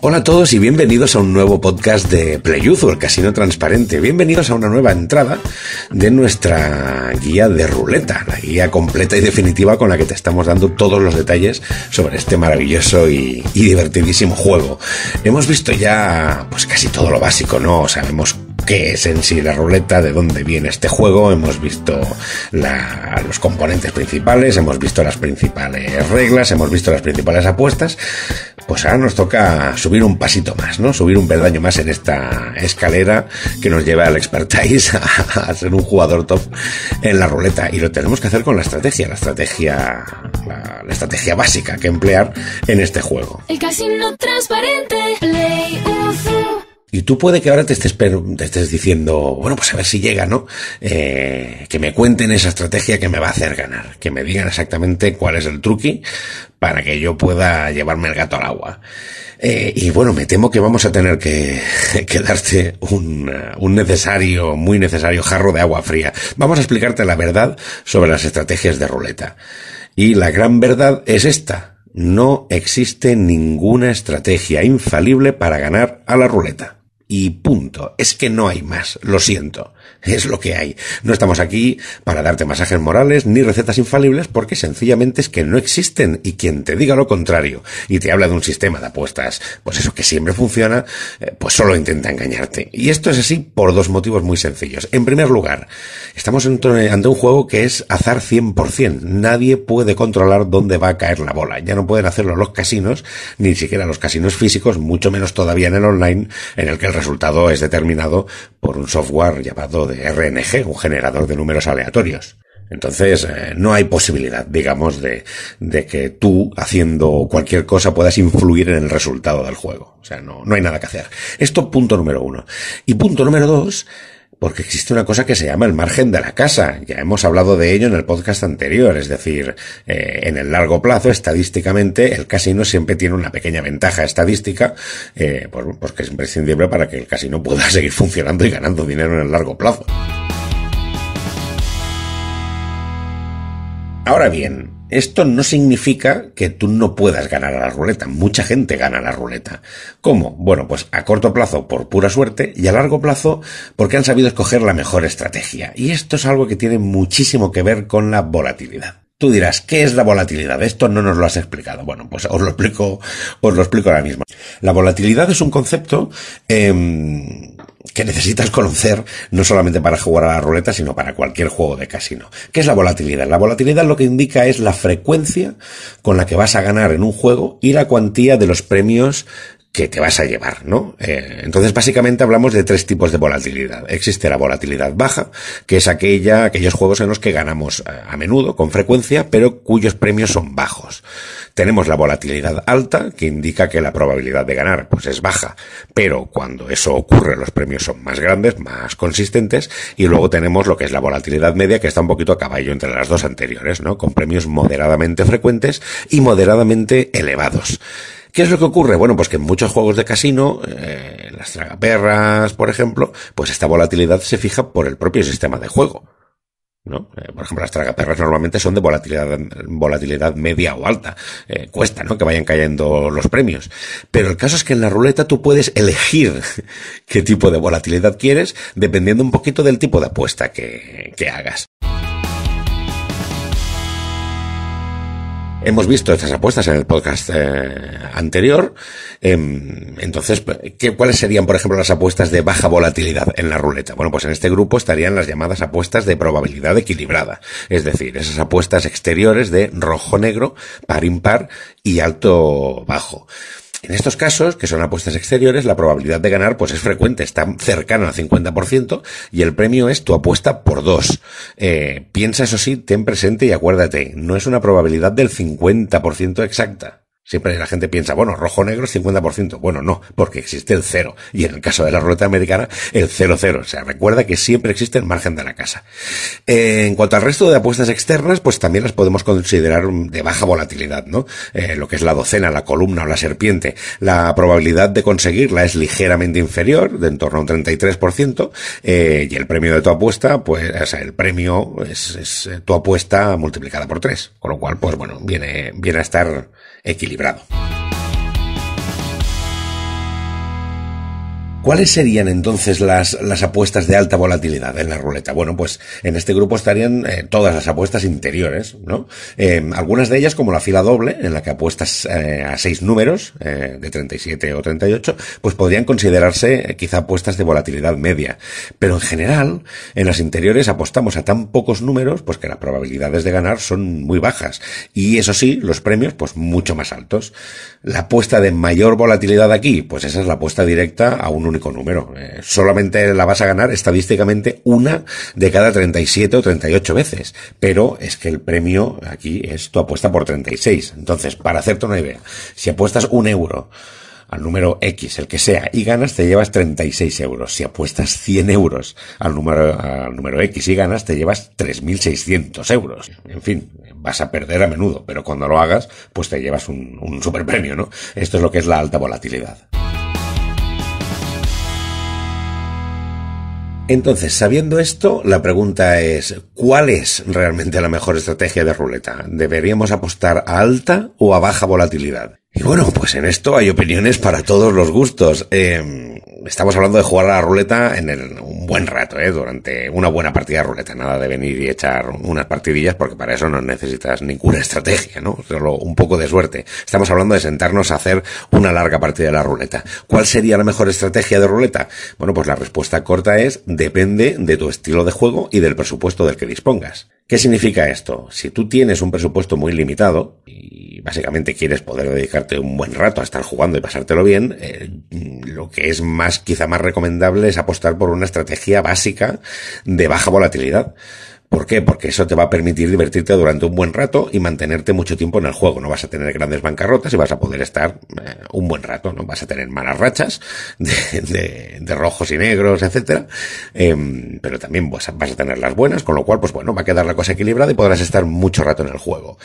Hola a todos y bienvenidos a un nuevo podcast de Playuzo, el casino transparente. Bienvenidos a una nueva entrada de nuestra guía de ruleta, la guía completa y definitiva con la que te estamos dando todos los detalles sobre este maravilloso y, divertidísimo juego. Hemos visto ya pues casi todo lo básico, ¿no? Sabemos qué es en sí la ruleta, de dónde viene este juego, hemos visto los componentes principales, hemos visto las principales reglas, hemos visto las principales apuestas, pues ahora nos toca subir un pasito más, ¿no? Subir un peldaño más en esta escalera que nos lleva al expertise a, ser un jugador top en la ruleta. Y lo tenemos que hacer con la estrategia, la estrategia, la, estrategia básica que emplear en este juego. El casino transparente, play, y tú puede que ahora te estés, te estés diciendo, bueno, pues a ver si llega, ¿no? Eh, que me cuenten esa estrategia que me va a hacer ganar, que me digan exactamente cuál es el truqui para que yo pueda llevarme el gato al agua. Eh, y bueno, me temo que vamos a tener que, darte un, eh, un, necesario, muy necesario jarro de agua fría. Vamos a explicarte la verdad sobre las estrategias de ruleta. Y la gran verdad es esta. No existe ninguna estrategia infalible para ganar a la ruleta y punto. Es que no hay más, lo siento. Es lo que hay. No estamos aquí para darte masajes morales ni recetas infalibles porque sencillamente es que no existen y quien te diga lo contrario y te habla de un sistema de apuestas, pues eso que siempre funciona, eh, pues solo intenta engañarte. Y esto es así por dos motivos muy sencillos. En primer lugar, estamos ante un juego que es azar 100%. Nadie puede controlar dónde va a caer la bola. Ya no pueden hacerlo los casinos, ni siquiera los casinos físicos, mucho menos todavía en el online, en el que el resultado es determinado por un software llamado de RNG, un generador de números aleatorios. Entonces, eh, no hay posibilidad, digamos, de, de, que tú, haciendo cualquier cosa, puedas influir en el resultado del juego. O sea, no, no hay nada que hacer. Esto punto número uno. Y punto número dos porque existe una cosa que se llama el margen de la casa. Ya hemos hablado de ello en el podcast anterior, es decir, eh, en el largo plazo, estadísticamente, el casino siempre tiene una pequeña ventaja estadística, eh, pues que es imprescindible para que el casino pueda seguir funcionando y ganando dinero en el largo plazo. Ahora bien, esto no significa que tú no puedas ganar a la ruleta. Mucha gente gana a la ruleta. ¿Cómo? Bueno, pues a corto plazo por pura suerte y a largo plazo porque han sabido escoger la mejor estrategia. Y esto es algo que tiene muchísimo que ver con la volatilidad. Tú dirás, ¿qué es la volatilidad? Esto no nos lo has explicado. Bueno, pues os lo explico, os lo explico ahora mismo. La volatilidad es un concepto em, que necesitas conocer no solamente para jugar a la ruleta, sino para cualquier juego de casino. ¿Qué es la volatilidad? La volatilidad lo que indica es la frecuencia con la que vas a ganar en un juego y la cuantía de los premios que te vas a llevar, ¿no? Eh, entonces, básicamente hablamos de tres tipos de volatilidad. Existe la volatilidad baja, que es aquella, aquellos juegos en los que ganamos eh, a menudo, con frecuencia, pero cuyos premios son bajos. Tenemos la volatilidad alta, que indica que la probabilidad de ganar, pues es baja, pero cuando eso ocurre, los premios son más grandes, más consistentes, y luego tenemos lo que es la volatilidad media, que está un poquito a caballo entre las dos anteriores, ¿no? Con premios moderadamente frecuentes y moderadamente elevados. ¿Qué es lo que ocurre? Bueno, pues que en muchos juegos de casino, eh, las tragaperras, por ejemplo, pues esta volatilidad se fija por el propio sistema de juego. ¿no? Eh, por ejemplo, las tragaperras normalmente son de volatilidad, volatilidad media o alta. Eh, cuesta, ¿no? Que vayan cayendo los premios. Pero el caso es que en la ruleta tú puedes elegir qué tipo de volatilidad quieres, dependiendo un poquito del tipo de apuesta que, que hagas. Hemos visto estas apuestas en el podcast eh, anterior. Em, entonces, ¿qué, ¿cuáles serían, por ejemplo, las apuestas de baja volatilidad en la ruleta? Bueno, pues en este grupo estarían las llamadas apuestas de probabilidad equilibrada. Es decir, esas apuestas exteriores de rojo-negro, par-impar, y alto bajo. En estos casos, que son apuestas exteriores, la probabilidad de ganar pues es frecuente, está cercana al 50% y el premio es tu apuesta por dos. Eh, piensa eso sí, ten presente y acuérdate, no es una probabilidad del 50% exacta. Siempre la gente piensa, bueno, rojo-negro 50%. Bueno, no, porque existe el cero. Y en el caso de la ruleta americana, el cero-cero. O sea, recuerda que siempre existe el margen de la casa. en cuanto al resto de apuestas externas, pues también las podemos considerar de baja volatilidad, ¿no? Eh, lo que es la docena, la columna o la serpiente. La probabilidad de conseguirla es ligeramente inferior, de en torno a un 33%. Eh, y el premio de tu apuesta, pues, o sea, el premio es, eh, tu apuesta multiplicada por 3. Con lo cual, pues bueno, viene, viene a estar equilibrado ¡Bravo! ¿Cuáles serían entonces las, apuestas de alta volatilidad en la ruleta? Bueno, pues en este grupo estarían eh, todas las apuestas interiores, ¿no? Em, algunas de ellas como la fila doble, en la que apuestas eh, a seis números, eh, de 37 o 38, pues podrían considerarse quizá apuestas de volatilidad media. Pero en general, en las interiores apostamos a tan pocos números, pues que las probabilidades de ganar son muy bajas. Y eso sí, los premios, pues mucho más altos. La apuesta de mayor volatilidad aquí, pues esa es la apuesta directa a un número. Eh, solamente la vas a ganar estadísticamente una de cada 37 o 38 veces. Pero es que el premio aquí es tu apuesta por 36. Entonces, para hacerte una idea, si apuestas un euro al número X, el que sea, y ganas, te llevas 36 euros. Si apuestas 100 euros al número, al número X y ganas, te llevas 3.600 euros. En fin, vas a perder a menudo, pero cuando lo hagas, pues te llevas un, un super premio, ¿no? Esto es lo que es la alta volatilidad. Entonces, sabiendo esto, la pregunta es, ¿cuál es realmente la mejor estrategia de ruleta? ¿Deberíamos apostar a alta o a baja volatilidad? Y bueno, pues en esto hay opiniones para todos los gustos. Em, estamos hablando de jugar a la ruleta en el, buen rato, ¿eh? durante una buena partida de ruleta, nada de venir y echar unas partidillas, porque para eso no necesitas ninguna estrategia, ¿no? Solo un poco de suerte. Estamos hablando de sentarnos a hacer una larga partida de la ruleta. ¿Cuál sería la mejor estrategia de ruleta? Bueno, pues la respuesta corta es depende de tu estilo de juego y del presupuesto del que dispongas. ¿Qué significa esto? Si tú tienes un presupuesto muy limitado y básicamente quieres poder dedicarte un buen rato a estar jugando y pasártelo bien, eh, lo que es más, quizá más recomendable es apostar por una estrategia básica de baja volatilidad. ¿Por qué? Porque eso te va a permitir divertirte durante un buen rato y mantenerte mucho tiempo en el juego. No vas a tener grandes bancarrotas y vas a poder estar eh, un buen rato, ¿no? Vas a tener malas rachas de, rojos y negros, etcétera. Em, pero también vas a, tener las buenas, con lo cual, pues bueno, va a quedar la cosa equilibrada y podrás estar mucho rato en el juego.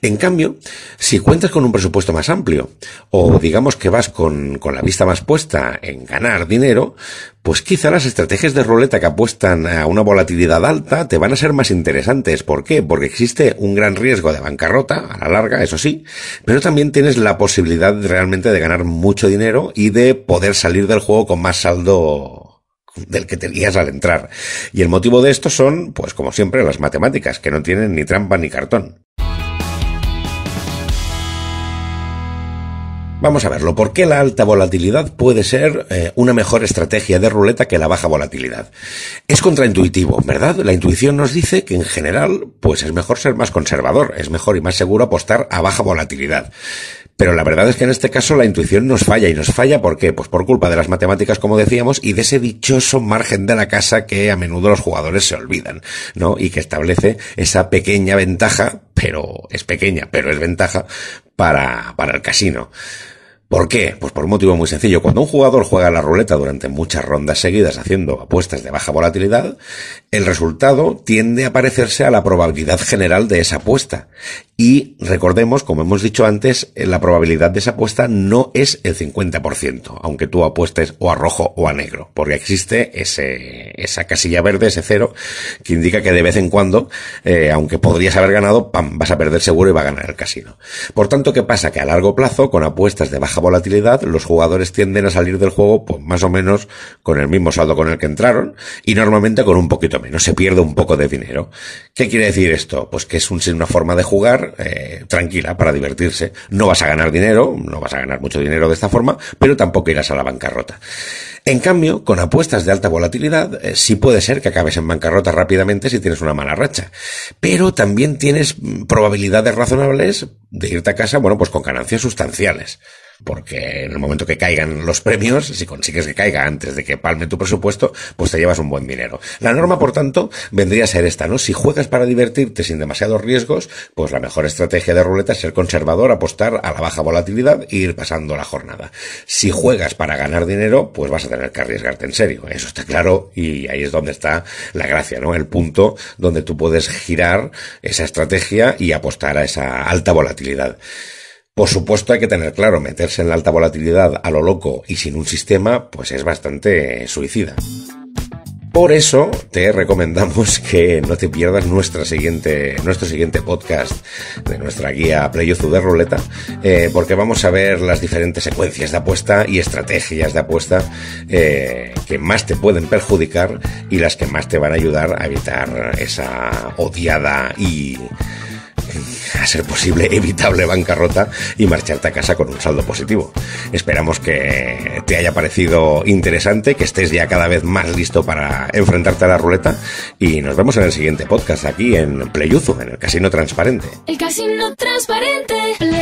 En cambio, si cuentas con un presupuesto más amplio, o digamos que vas con la vista más puesta en ganar dinero, pues quizá las estrategias de ruleta que apuestan a una volatilidad alta te van a ser más interesantes. ¿Por qué? Porque existe un gran riesgo de bancarrota, a la larga, eso sí, pero también tienes la posibilidad realmente de ganar mucho dinero y de poder salir del juego con más saldo del que tenías al entrar. Y el motivo de esto son, pues como siempre, las matemáticas, que no tienen ni trampa ni cartón. Vamos a verlo. ¿Por qué la alta volatilidad puede ser eh, una mejor estrategia de ruleta que la baja volatilidad? Es contraintuitivo, ¿verdad? La intuición nos dice que en general, pues es mejor ser más conservador, es mejor y más seguro apostar a baja volatilidad. Pero la verdad es que en este caso la intuición nos falla y nos falla ¿por qué? Pues por culpa de las matemáticas, como decíamos, y de ese dichoso margen de la casa que a menudo los jugadores se olvidan, ¿no? Y que establece esa pequeña ventaja, pero es pequeña, pero es ventaja para, para el casino. ¿Por qué? Pues por un motivo muy sencillo. Cuando un jugador juega la ruleta durante muchas rondas seguidas haciendo apuestas de baja volatilidad, el resultado tiende a parecerse a la probabilidad general de esa apuesta. Y recordemos, como hemos dicho antes, eh, la probabilidad de esa apuesta no es el 50%, aunque tú apuestes o a rojo o a negro, porque existe esa casilla verde, ese cero, que indica que de vez en cuando, eh, aunque podrías haber ganado, pam, vas a perder seguro y va a ganar el casino. Por tanto, ¿qué pasa? Que a largo plazo, con apuestas de baja volatilidad, los jugadores tienden a salir del juego pues, más o menos con el mismo saldo con el que entraron y normalmente con un poquito menos, se pierde un poco de dinero. ¿Qué quiere decir esto? Pues que es una forma de jugar eh, tranquila para divertirse. No vas a ganar dinero, no vas a ganar mucho dinero de esta forma, pero tampoco irás a la bancarrota. En cambio, con apuestas de alta volatilidad, eh, sí puede ser que acabes en bancarrota rápidamente si tienes una mala racha. Pero también tienes mm, probabilidades razonables de irte a casa, bueno, pues con ganancias sustanciales porque en el momento que caigan los premios, si consigues que caiga antes de que palme tu presupuesto, pues te llevas un buen dinero. La norma, por tanto, vendría a ser esta, ¿no? Si juegas para divertirte sin demasiados riesgos, pues la mejor estrategia de ruleta es ser conservador, apostar a la baja volatilidad e ir pasando la jornada. Si juegas para ganar dinero, pues vas a tener que arriesgarte en serio. Eso está claro y ahí es donde está la gracia, ¿no? El punto donde tú puedes girar esa estrategia y apostar a esa alta volatilidad. Por supuesto hay que tener claro, meterse en la alta volatilidad a lo loco y sin un sistema, pues es bastante suicida. Por eso te recomendamos que no te pierdas siguiente, nuestro siguiente podcast de nuestra guía Playozu de Ruleta, eh, porque vamos a ver las diferentes secuencias de apuesta y estrategias de apuesta eh, que más te pueden perjudicar y las que más te van a ayudar a evitar esa odiada y a ser posible, evitable bancarrota y marcharte a casa con un saldo positivo. Esperamos que te haya parecido interesante, que estés ya cada vez más listo para enfrentarte a la ruleta y nos vemos en el siguiente podcast aquí en Playuzu, en el Casino Transparente. El Casino Transparente.